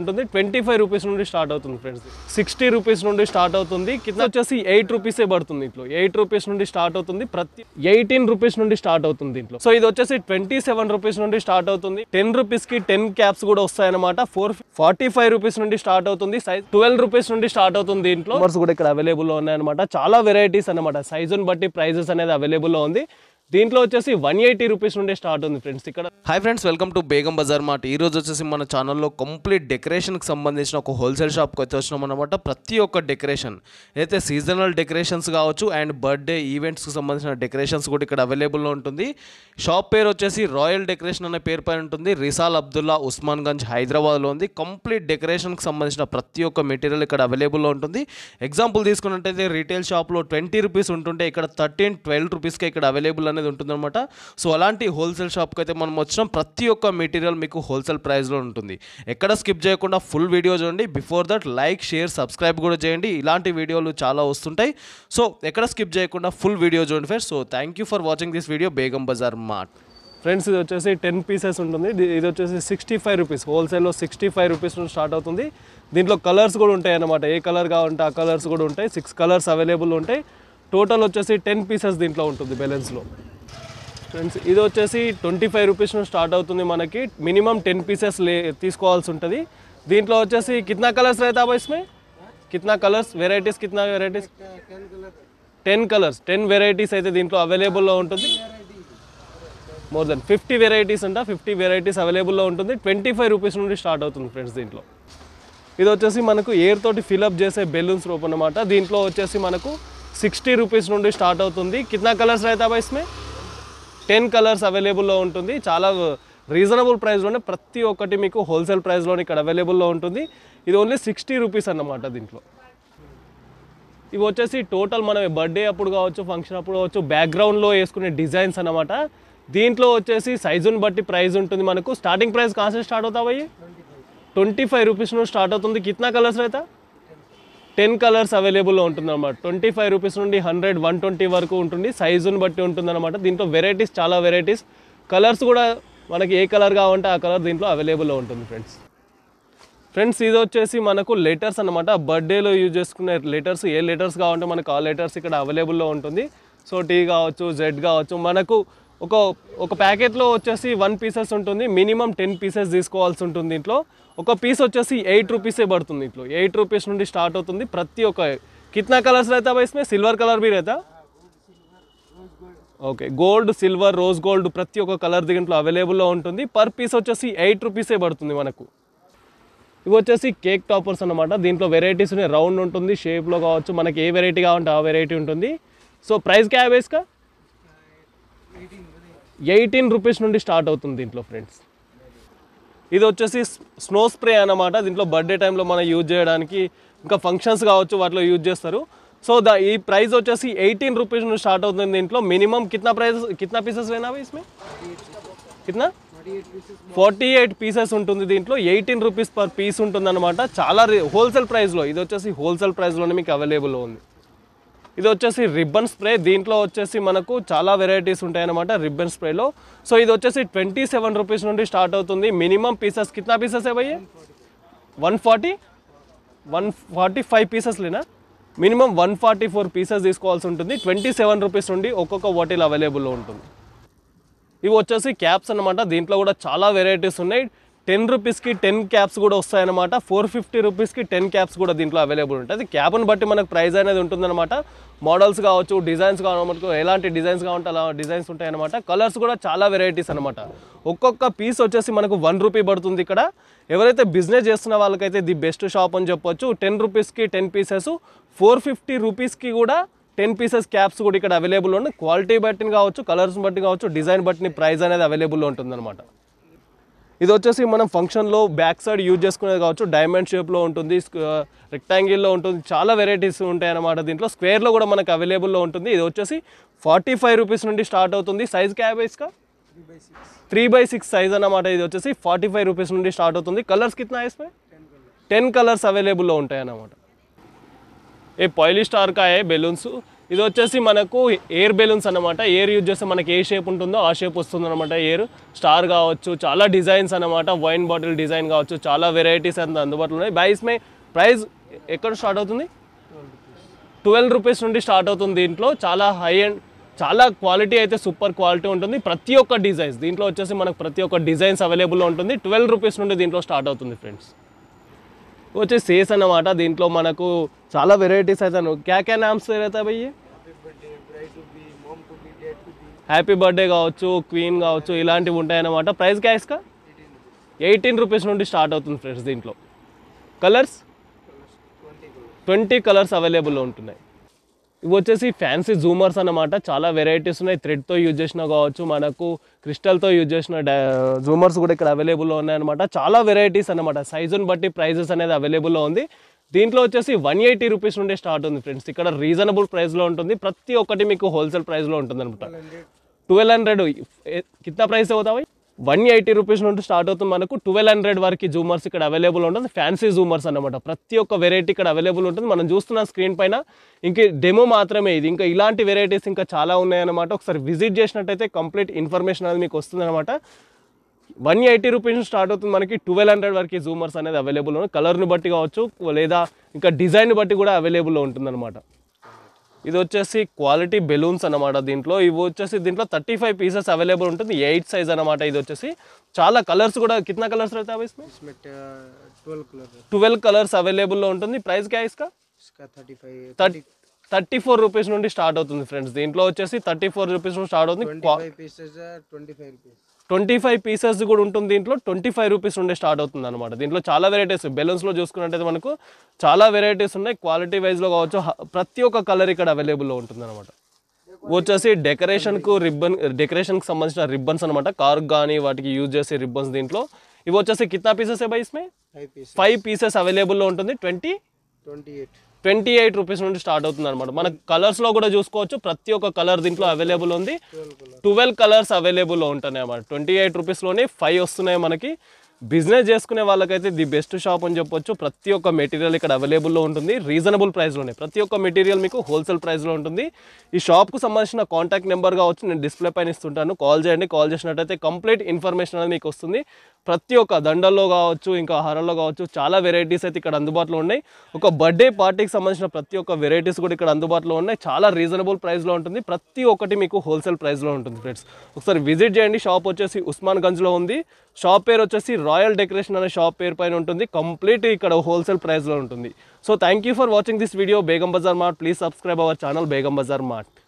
ఉంటుంది twenty five rupees నుండి start అవుతుంది ఫ్రెండ్స్ సిక్స్టీ రూపీస్ నుండి స్టార్ట్ అవుతుంది కింద వచ్చేసి ఎయిట్ రూపీసే పడుతుంది ఇంట్లో ఎయిట్ రూపీస్ నుండి స్టార్ట్ అవుతుంది ప్రతి ఎయిటీన్ రూపీస్ నుండి స్టార్ట్ అవుతుంది ఇంట్లో సో ఇది వచ్చేసి ట్వంటీ సెవెన్ రూపీస్ నుండి స్టార్ట్ అవుతుంది టెన్ రూపీస్ కి టెన్ క్యాప్స్ కూడా వస్తాయన్నమాట ఫోర్ ఫార్టీ ఫైవ్ రూపీస్ నుండి స్టార్ట్ అవుతుంది సైజ్ ట్వెల్వ్ రూపీస్ నుండి స్టార్ట్ అవుతుంది ఇంట్లో కూడా ఇక్కడ అవైలబుల్ లో ఉన్నాయన్నమాట చాలా వెరైటీస్ అనమాట సైజుని బట్టి ప్రైజెస్ అనేది అవైలబుల్ ఉంది దీంట్లో వచ్చేసి వన్ ఎయిటీ రూపీస్ నుండి స్టార్ట్ ఉంది ఫ్రెండ్స్ ఇక్కడ hi friends welcome to Begum Bazaar మాట ఈ రోజు వచ్చేసి మన ఛానల్లో కంప్లీట్ డెకరేషన్కి సంబంధించిన ఒక హోల్సేల్ షాప్కి వచ్చి వచ్చినాం అనమాట ప్రతి ఒక్క డెకరేషన్ అయితే సీజనల్ డెకరేషన్స్ కావచ్చు అండ్ బర్త్డే ఈవెంట్స్కి సంబంధించిన డెకరేషన్స్ కూడా ఇక్కడ అవైలబుల్లో ఉంటుంది షాప్ పేరు వచ్చేసి రాయల్ డెకరేషన్ అనే పేరు పైన ఉంటుంది రిసాల్ అబ్దుల్లా ఉస్మాన్ గంజ్ హైదరాబాద్లో ఉంది కంప్లీట్ డెకరేషన్కి సంబంధించిన ప్రతి ఒక్క మెటీరియల్ ఇక్కడ అవైలబుల్లో ఉంటుంది ఎగ్జాంపుల్ తీసుకున్నట్టయితే రీటైల్ షాప్లో ట్వంటీ రూపీస్ ఉంటుంటే ఇక్కడ థర్టీన్ ట్వెల్వ్ కి ఇక్కడ అవైలబుల్ అనేది అనేది ఉంటుందన్నమాట సో అలాంటి హోల్సేల్ షాప్కి అయితే మనం వచ్చినాం ప్రతి ఒక్క మెటీరియల్ మీకు హోల్సేల్ ప్రైస్లో ఉంటుంది ఎక్కడ స్కిప్ చేయకుండా ఫుల్ వీడియో చూడండి before that like share subscribe కూడా చేయండి ఇలాంటి వీడియోలు చాలా వస్తుంటాయి సో ఎక్కడ స్కిప్ చేయకుండా ఫుల్ వీడియో చూడండి friends so thank you for watching this video Begum Bazar mart friends ఇది వచ్చేసి టెన్ పీసెస్ ఉంటుంది ఇది వచ్చేసి సిక్స్టీ ఫైవ్ రూపీస్ హోల్సేల్లో సిక్స్టీ ఫైవ్ రూపీస్ నుంచి స్టార్ట్ అవుతుంది దీంట్లో కలర్స్ కూడా ఉంటాయి అన్నమాట ఏ కలర్ కావాలంటే ఆ కలర్స్ కూడా ఉంటాయి సిక్స్ కలర్స్ అవైలబుల్ ఉంటాయి టోటల్ వచ్చేసి టెన్ పీసెస్ దీంట్లో ఉంటుంది బ్యాలెన్స్లో ఫ్రెండ్స్ ఇది వచ్చేసి ట్వంటీ ఫైవ్ రూపీస్ నుంచి స్టార్ట్ అవుతుంది మనకి మినిమం టెన్ పీసెస్ లే తీసుకోవాల్సి ఉంటుంది దీంట్లో వచ్చేసి కిత్నా కలర్స్ రైతా ఇస్మే కిత్నా కలర్స్ వెరైటీస్ కిత్నా varieties ten colours ten varieties అయితే దీంట్లో అవైలబుల్లో ఉంటుంది మోర్ దెన్ ఫిఫ్టీ వెరైటీస్ అంట ఫిఫ్టీ వెరైటీస్ అవైలబుల్లో ఉంటుంది ట్వంటీ ఫైవ్ రూపీస్ నుండి స్టార్ట్ అవుతుంది ఫ్రెండ్స్ దీంట్లో ఇది వచ్చేసి మనకు ఎయిర్ తోటి ఫిలప్ చేసే బెలూన్స్ రూపం అనమాట దీంట్లో వచ్చేసి మనకు సిక్స్టీ రూపీస్ నుండి స్టార్ట్ అవుతుంది కిత్నా కలర్స్ రైతా ఇస్మే టెన్ కలర్స్ అవైలబుల్లో ఉంటుంది చాలా రీజనబుల్ ప్రైస్లోనే ప్రతి ఒక్కటి మీకు హోల్సేల్ ప్రైస్లోనే ఇక్కడ అవైలబుల్లో ఉంటుంది ఇది ఓన్లీ సిక్స్టీ రూపీస్ అన్నమాట దీంట్లో ఇవి వచ్చేసి టోటల్ మనం బర్త్డే అప్పుడు కావచ్చు ఫంక్షన్ అప్పుడు కావచ్చు బ్యాక్గ్రౌండ్లో వేసుకునే డిజైన్స్ అనమాట దీంట్లో వచ్చేసి సైజుని బట్టి ప్రైస్ ఉంటుంది మనకు స్టార్టింగ్ ప్రైస్ కాన్సెప్ట్ స్టార్ట్ అవుతాయి ట్వంటీ ఫైవ్ రూపీస్ నుండి స్టార్ట్ అవుతుంది కిత్నా కలర్స్ అయితే టెన్ కలర్స్ అవైలబుల్లో అనమాట ట్వంటీ ఫైవ్ రూపీస్ నుండి హండ్రెడ్ వన్ ట్వంటీ వరకు ఉంటుంది సైజుని బట్టి ఉంటుంది అనమాట దీంట్లో వెరైటీస్ చాలా వెరైటీస్ కలర్స్ కూడా మనకి ఏ కలర్ కావాలంటే ఆ కలర్ దీంట్లో అవైలబుల్లో ఉంటుంది ఫ్రెండ్స్ ఫ్రెండ్స్ ఇది వచ్చేసి మనకు లెటర్స్ అనమాట బర్త్డేలో యూజ్ చేసుకునే లెటర్స్ ఏ లెటర్స్ కావాలంటే మనకు ఆ లెటర్స్ ఇక్కడ అవైలబుల్లో ఉంటుంది సో టీ కావచ్చు జెడ్ కావచ్చు మనకు ఒక ఒక ప్యాకెట్లో వచ్చేసి వన్ పీసెస్ ఉంటుంది మినిమం టెన్ పీసెస్ తీసుకోవాల్సి ఉంటుంది ఇంట్లో ఒక పీస్ వచ్చేసి ఎయిట్ రూపీసే పడుతుంది ఇంట్లో ఎయిట్ రూపీస్ నుండి స్టార్ట్ అవుతుంది ప్రతి ఒక్క కిత్నా కలర్స్ రైతా है silver colour silver colour okay gold silver rose gold ప్రతి ఒక్క కలర్ దీంట్లో అవైలబుల్లో ఉంటుంది పర్ పీస్ వచ్చేసి ఎయిట్ రూపీసే పడుతుంది మనకు ఇవి వచ్చేసి కేక్ టాపర్స్ అనమాట దీంట్లో వెరైటీస్ ఉన్నాయి రౌండ్ ఉంటుంది షేప్లో కావచ్చు మనకి ఏ వెరైటీ కావాలంటే ఆ వెరైటీ ఉంటుంది సో ప్రైస్ క్యాబేజ్కా ఎయిటీన్ రూపీస్ నుండి స్టార్ట్ అవుతుంది దీంట్లో ఫ్రెండ్స్ ఇది వచ్చేసి స్నో స్ప్రే అనమాట దీంట్లో బర్త్డే టైంలో మనం యూజ్ చేయడానికి ఇంకా ఫంక్షన్స్ కావచ్చు వాటిలో యూజ్ చేస్తారు సో దా ఈ ప్రైస్ వచ్చేసి ఎయిటీన్ రూపీస్ నుండి స్టార్ట్ అవుతుంది దీంట్లో మినిమం కిత్నా ప్రైస్ కిత్నా పీసెస్ లేనా ఇస్మే కిత్నా ఫార్టీ ఎయిట్ పీసెస్ ఉంటుంది దీంట్లో ఎయిటీన్ రూపీస్ పర్ పీస్ ఉంటుంది అనమాట చాలా హోల్సేల్ ప్రైస్లో ఇది వచ్చేసి హోల్సేల్ ప్రైస్లోనే మీకు అవైలబుల్లో ఉంది ఇది వచ్చేసి రిబ్బన్ స్ప్రే దీంట్లో వచ్చేసి మనకు చాలా వెరైటీస్ ఉంటాయన్నమాట రిబ్బన్ స్ప్రేలో సో ఇది వచ్చేసి ట్వంటీ సెవెన్ రూపీస్ నుండి స్టార్ట్ అవుతుంది మినిమం పీసెస్ కిतना పీసెస్ ఏ one forty one forty five పీసెస్లేనా minimum one forty four pieces తీసుకోవాల్సి ఉంటుంది ట్వంటీ సెవెన్ రూపీస్ నుండి ఒక్కొక్క బాటిల్ అవైలబుల్లో ఉంటుంది ఇవి వచ్చేసి క్యాప్స్ అనమాట దీంట్లో కూడా చాలా వెరైటీస్ ఉన్నాయి టెన్ రూపీస్కి టెన్ క్యాప్స్ కూడా వస్తాయన్నమాట ఫోర్ ఫిఫ్టీ రూపీస్కి టెన్ క్యాప్స్ కూడా దీంట్లో అవైలబుల్ ఉంటుంది క్యాప్ను బట్టి మనకు ప్రైస్ అనేది ఉంటుందన్నమాట మోడల్స్ కావచ్చు డిజైన్స్ కావచ్చు ఎలాంటి డిజైన్స్ కావాలంటే అలా డిజైన్స్ ఉంటాయన్నమాట కలర్స్ కూడా చాలా వెరైటీస్ అనమాట ఒక్కొక్క పీస్ వచ్చేసి మనకు వన్ రూపీ పడుతుంది ఇక్కడ ఎవరైతే బిజినెస్ చేస్తున్న వాళ్ళకైతే ది బెస్ట్ షాప్ అని చెప్పొచ్చు టెన్ రూపీస్కి టెన్ పీసెస్ ఫోర్ ఫిఫ్టీ రూపీస్కి కూడా టెన్ పీసెస్ క్యాప్స్ కూడా ఇక్కడ అవైలబుల్ ఉన్నాయి క్వాలిటీ బట్టిని కావచ్చు కలర్స్ బట్టి కావచ్చు డిజైన్ బట్టిని ప్రైస్ అనేది అవైలబుల్ ఉంటుందన్నమాట ఇది వచ్చేసి మనం ఫంక్షన్లో బ్యాక్ సైడ్ యూజ్ చేసుకునేది కావచ్చు డైమండ్ షేప్లో ఉంటుంది రెక్టాంగిల్లో uh, ఉంటుంది చాలా వెరైటీస్ ఉంటాయి అన్నమాట దీంట్లో స్క్వేర్లో కూడా మనకు అవైలబుల్లో ఉంటుంది ఇది వచ్చేసి ఫార్టీ ఫైవ్ రూపీస్ నుండి స్టార్ట్ అవుతుంది సైజ్ క్యాబేజ్గా త్రీ బై సిక్స్ సైజ్ అన్నమాట ఇది వచ్చేసి ఫార్టీ ఫైవ్ రూపీస్ నుండి స్టార్ట్ అవుతుంది కలర్స్ కింద ఇస్మే టెన్ కలర్స్ అవైలబుల్లో ఉంటాయి అన్నమాట ఏ పైలీ స్టార్ బెలూన్స్ ఇది వచ్చేసి మనకు ఎయిర్ బెలూన్స్ అనమాట ఎయిర్ యూజ్ చేస్తే మనకి ఏ షేప్ ఉంటుందో ఆ షేప్ వస్తుంది అనమాట ఎయిర్ స్టార్ కావచ్చు చాలా డిజైన్స్ అనమాట వైన్ బాటిల్ డిజైన్ కావచ్చు చాలా వెరైటీస్ అంత అందుబాటులో ఉన్నాయి బైస్ మై ప్రైస్ ఎక్కడ స్టార్ట్ అవుతుంది ట్వెల్వ్ రూపీస్ నుండి స్టార్ట్ అవుతుంది దీంట్లో చాలా హై అండ్ చాలా క్వాలిటీ అయితే సూపర్ క్వాలిటీ ఉంటుంది ప్రతి ఒక్క డిజైన్స్ దీంట్లో వచ్చేసి మనకు ప్రతి ఒక్క డిజైన్స్ అవైలబుల్గా ఉంటుంది ట్వెల్వ్ రూపీస్ నుండి దీంట్లో స్టార్ట్ అవుతుంది ఫ్రెండ్స్ వచ్చేసి సేస్ అన్నమాట దీంట్లో మనకు చాలా వెరైటీస్ అయితే క్యా క్యా నామ్స్ అయితే భయ్యే హ్యాపీ బర్త్డే కావచ్చు క్వీన్ కావచ్చు ఇలాంటివి ఉంటాయన్నమాట ప్రైస్ క్యాష్గా ఎయిటీన్ రూపీస్ నుండి స్టార్ట్ అవుతుంది ఫ్రెండ్స్ దీంట్లో కలర్స్ ట్వంటీ కలర్స్ అవైలబుల్లో ఉంటున్నాయి ఇవి వచ్చేసి ఫ్యాన్సీ జూమర్స్ అనమాట చాలా వెరైటీస్ ఉన్నాయి థ్రెడ్తో యూజ్ చేసినా కావచ్చు మనకు క్రిస్టల్తో యూజ్ చేసిన జూమర్స్ కూడా ఇక్కడ అవైలబుల్లో ఉన్నాయన్నమాట చాలా వెరైటీస్ అనమాట సైజుని బట్టి ప్రైజెస్ అనేది అవైలబుల్లో ఉంది దీంట్లో వచ్చేసి వన్ ఎయిటీ రూపీస్ నుండి స్టార్ట్ ఉంది ఫ్రెండ్స్ ఇక్కడ రీజనబుల్ ప్రైస్లో ఉంటుంది ప్రతి ఒక్కటి మీకు హోల్సేల్ ప్రైస్లో ఉంటుంది అనమాట ట్వెల్వ్ హండ్రెడ్ కింద ప్రైస్ అవుతా పోయి వన్ ఎయిటీ రూపీస్ నుండి స్టార్ట్ అవుతుంది మనకు ట్వెల్వ్ హండ్రెడ్ వరకు జూమర్స్ ఇక్కడ అవైలబుల్ ఉంటుంది ఫ్యాన్సీ జూమర్స్ అనమాట ప్రతి ఒక్క వెరైటీ ఇక్కడ అవైలబుల్ ఉంటుంది మనం చూస్తున్న స్క్రీన్ పైన ఇంక డెమో మాత్రమే ఇది ఇంకా ఇలాంటి వెరైటీస్ ఇంకా చాలా ఉన్నాయన్నమాట ఒకసారి విజిట్ చేసినట్టయితే కంప్లీట్ ఇన్ఫర్మేషన్ అనేది మీకు వస్తుంది అనమాట వన్ ఎయిటీ రూపీస్ స్టార్ట్ అవుతుంది మనకి ట్వెల్వ్ హండ్రెడ్ వరకు జూమర్స్ అనేది అవైలబుల్ ఉంది కలర్ని బట్టి కావచ్చు లేదా ఇంకా డిజైన్ బట్టి కూడా అవైలబుల్లో అనమాట ఇది వచ్చేసి క్వాలిటీ బెలూన్స్ అనమాట దీంట్లో ఇవి వచ్చేసి దీంట్లో థర్టీ ఫైవ్ పీసెస్ అవైలబుల్ ఉంటుంది ఎయిట్ సైజ్ అనమాట ఇది వచ్చేసి చాలా కలర్స్ కూడా కింద కలర్స్ रहता है uh, కలర్స్ అవైలబుల్లో అవైలబుల్ లో ఉంటుంది ప్రైస్ క్యా है థర్టీ ఫోర్ రూపీస్ నుండి స్టార్ట్ అవుతుంది ఫ్రెండ్స్ దీంట్లో వచ్చేసి థర్టీ ఫోర్ రూపీస్ నుండి స్టార్ట్ అవుతుంది ట్వంటీ ఫైవ్ పీసెస్ కూడా ఉంటుంది దీంట్లో ట్వంటీ ఫైవ్ రూపీస్ నుండి స్టార్ట్ అవుతుంది అనమాట దీంట్లో చాలా వెరైటీస్ బెలూన్స్లో చూసుకున్నట్టయితే మనకు చాలా వెరైటీస్ ఉన్నాయి క్వాలిటీ వైజ్లో కావచ్చు ప్రతి ఒక్క కలర్ ఇక్కడ అవైలబుల్లో ఉంటుంది అనమాట వచ్చేసి డెకరేషన్కు రిబ్బన్ డెకరేషన్కి సంబంధించిన రిబ్బన్స్ అనమాట కార్ కానీ వాటికి యూజ్ చేసే రిబ్బన్స్ దీంట్లో ఇవి వచ్చేసి కిత్తా పీసెస్ ఏ బైస్మే ఫైవ్ పీసెస్ అవైలబుల్లో ఉంటుంది twenty twenty eight twenty eight rupees నుండి స్టార్ట్ అవుతుంది అనమాట మన కలర్స్లో కూడా చూసుకోవచ్చు ప్రతి ఒక్క కలర్ దీంట్లో అవైలబుల్ ఉంది ట్వెల్వ్ కలర్స్ అవైలబుల్లో ఉంటున్నాయి అన్నమాట ట్వంటీ ఎయిట్ రూపీస్లోనే ఫైవ్ వస్తున్నాయి మనకి బిజినెస్ చేసుకునే వాళ్ళకైతే ది బెస్ట్ షాప్ అని చెప్పొచ్చు ప్రతి ఒక్క మెటీరియల్ ఇక్కడ అవైలబుల్లో ఉంటుంది రీజనబుల్ ప్రైస్లోనే ప్రతి ఒక్క మెటీరియల్ మీకు హోల్సేల్ ప్రైస్లో ఉంటుంది ఈ షాప్కు సంబంధించిన కాంటాక్ట్ నెంబర్ కావచ్చు నేను డిస్ప్లే పైన ఇస్తుంటాను కాల్ చేయండి కాల్ చేసినట్టయితే కంప్లీట్ ఇన్ఫర్మేషన్ అనేది మీకు వస్తుంది ప్రతి ఒక్క దండల్లో కావచ్చు ఇంకా హరల్లో కావచ్చు చాలా వెరైటీస్ అయితే ఇక్కడ అందుబాటులో ఉన్నాయి ఒక బర్త్డే పార్టీకి సంబంధించిన ప్రతి ఒక్క వెరైటీస్ కూడా ఇక్కడ అందుబాటులో ఉన్నాయి చాలా రీజనబుల్ ప్రైస్లో ఉంటుంది ప్రతి ఒక్కటి మీకు హోల్సేల్ ప్రైస్లో ఉంటుంది ఫ్రెండ్స్ ఒకసారి విజిట్ చేయండి షాప్ వచ్చేసి ఉస్మాన్ గంజ్లో ఉంది షాప్ పేరు వచ్చేసి రాయల్ డెకరేషన్ అనే షాప్ పేరు పైన ఉంటుంది కంప్లీట్ ఇక్కడ హోల్సేల్ ప్రైస్లో ఉంటుంది so thank for watching this video Begum Bazar mart please subscribe our channel Begum Bazar mart